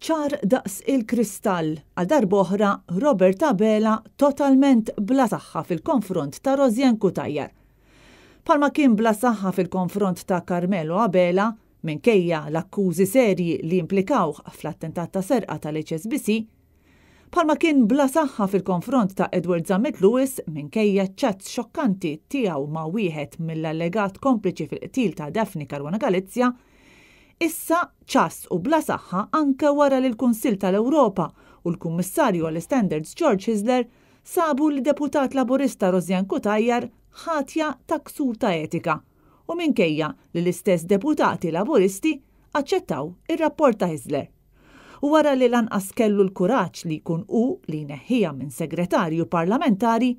ċar daqs il-kristall għal darboħra Robert Abela totalment bla saħħa fil-konfront ta' Rozjen Kutajjar. Palma kien bla saħħa fil-konfront ta' Carmelo Abela minkejja l-akkużi serji li implikawh fl-attentat ta' serqa tal-HSBC, palma kien bla saħħa fil-konfront ta' Edward Zamet Lewis minkejja ċat xokkanti tiegħu ma' wieħed mill-allegat kompliċi fil-qtil ta' Daphne Karwana Galizja issa ċass u bla saħħa anke wara li l-Kunsil tal-Ewropa u l-Kummissarju għall-Standards George Hisler sabu li deputat laburista Rozjan Kutajjar ħatja taksur ta' etika u minkejja li l-istess deputati laburisti aċċettaw ir-rapport ta' Hisler. U wara li lanqas kellu l-kuraġġ li jkun u li neħħija minn segretarju parlamentari,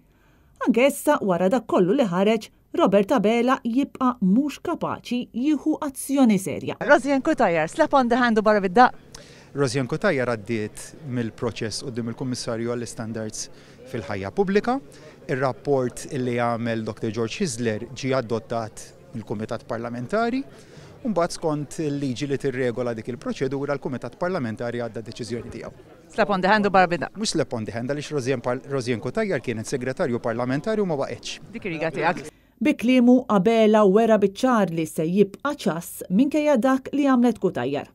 anke issa wara dak kollu li ħareġ Robert Abela jibqa mhux kapaċi jieħu azzjoni serja. Rozjen Kutajjar, slap on the hand u barra vidda. daq Rozjen għaddiet mill-proċess dim il-Kummissarju għall-Standards fil-ħajja pubblika. Ir-rapport il illi għamel Dr. George Hisler ġi adottat mill-Kumitat Parlamentari. Umbat skont il-liġi li tirregola dik il-proċedura l-Kumitat Parlamentari għadda deċiżjoni tiegħu. Slap on the hand u barbida. Mux slap on the hand, għalix Rozien Kutajjar kienet segretarju parlamentari u ma waqgħetx. Dik riga tiegħek. Biklimu qabela wera biċċar li se jibqa' ċass minkejja dak li għamlet kutajjar.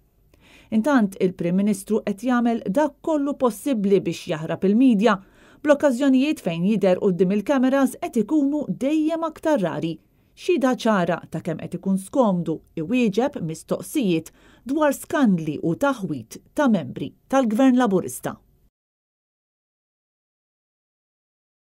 Intant il-Prim Ministru qed jagħmel dak kollu possibbli biex jaħrab il-medja bl-okkażjonijiet fejn jidher qudiem il-kameras qed ikunu dejjem aktar rari. Xida ċara ta' kemm qed ikun skomdu iwieġeb mistoqsijiet dwar skandli u taħwit ta' membri tal-Gvern Laburista.